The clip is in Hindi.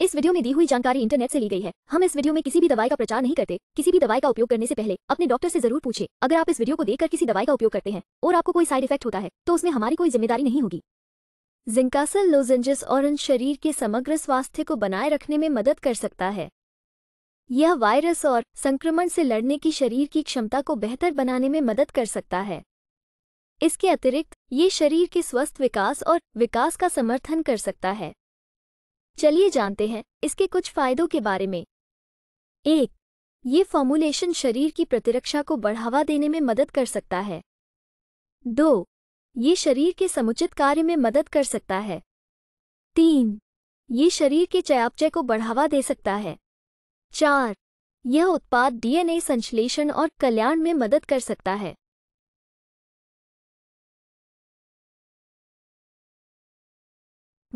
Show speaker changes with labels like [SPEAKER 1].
[SPEAKER 1] इस वीडियो में दी हुई जानकारी इंटरनेट से ली गई है हम इस वीडियो में किसी भी दवाई का प्रचार नहीं करते किसी भी दवाई का उपयोग करने से पहले अपने डॉक्टर से जरूर पूछे अगर आप इस वीडियो को देखकर किसी दवाई का उपयोग करते हैं और आपको कोई साइड इफेक्ट होता है तो उसमें हमारी कोई जिम्मेदारी नहीं होगी जिंकासल लोजेंजस और शरीर के समग्र स्वास्थ्य को बनाए रखने में मदद कर सकता है यह वायरस और संक्रमण से लड़ने की शरीर की क्षमता को बेहतर बनाने में मदद कर सकता है इसके अतिरिक्त ये शरीर के स्वस्थ विकास और विकास का समर्थन कर सकता है चलिए जानते हैं इसके कुछ फायदों के बारे में एक ये फॉर्मूलेशन शरीर की प्रतिरक्षा को बढ़ावा देने में मदद कर सकता है दो ये शरीर के समुचित कार्य में मदद कर सकता है तीन ये शरीर के चयापचय को बढ़ावा दे सकता है चार यह उत्पाद डीएनए संश्लेषण और कल्याण में मदद कर सकता है